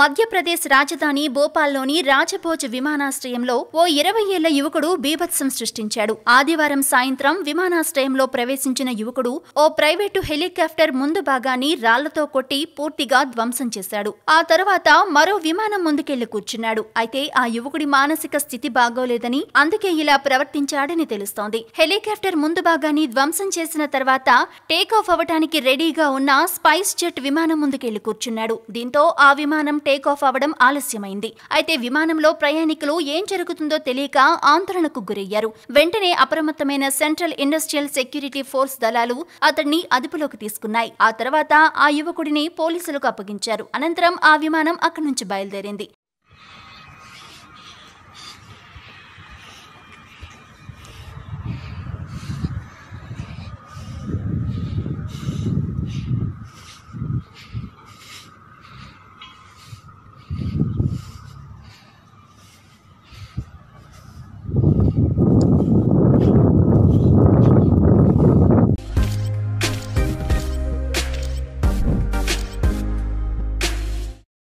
మధ్యప్రదేశ్ రాజధాని భోపాల్లోని రాజభోజ్ విమానాశ్రయంలో ఓ ఇరవై ఏళ్ల యువకుడు బీభత్సం సృష్టించాడు ఆదివారం సాయంత్రం విమానాశ్రయంలో ప్రవేశించిన యువకుడు ఓ ప్రైవేటు హెలికాప్టర్ ముందు భాగాన్ని రాళ్లతో కొట్టి పూర్తిగా ధ్వంసం చేశాడు ఆ తర్వాత మరో విమానం ముందుకెళ్లి కూర్చున్నాడు అయితే ఆ యువకుడి మానసిక స్థితి బాగోలేదని అందుకే ఇలా ప్రవర్తించాడని తెలుస్తోంది హెలికాప్టర్ ముందు భాగాన్ని ధ్వంసం చేసిన తర్వాత టేక్ ఆఫ్ అవటానికి రెడీగా ఉన్న స్పైస్ జెట్ విమానం ముందుకెళ్లి కూర్చున్నాడు దీంతో ఆ విమానం టేక్ ఆఫ్ అవ్వడం ఆలస్యమైంది అయితే విమానంలో ప్రయాణికులు ఏం జరుగుతుందో తెలియక ఆందోళనకు గురయ్యారు వెంటనే అప్రమత్తమైన సెంట్రల్ ఇండస్ట్రియల్ సెక్యూరిటీ ఫోర్స్ దళాలు అతడిని అదుపులోకి తీసుకున్నాయి ఆ తర్వాత ఆ యువకుడిని పోలీసులకు అప్పగించారు అనంతరం ఆ విమానం అక్కడి నుంచి బయలుదేరింది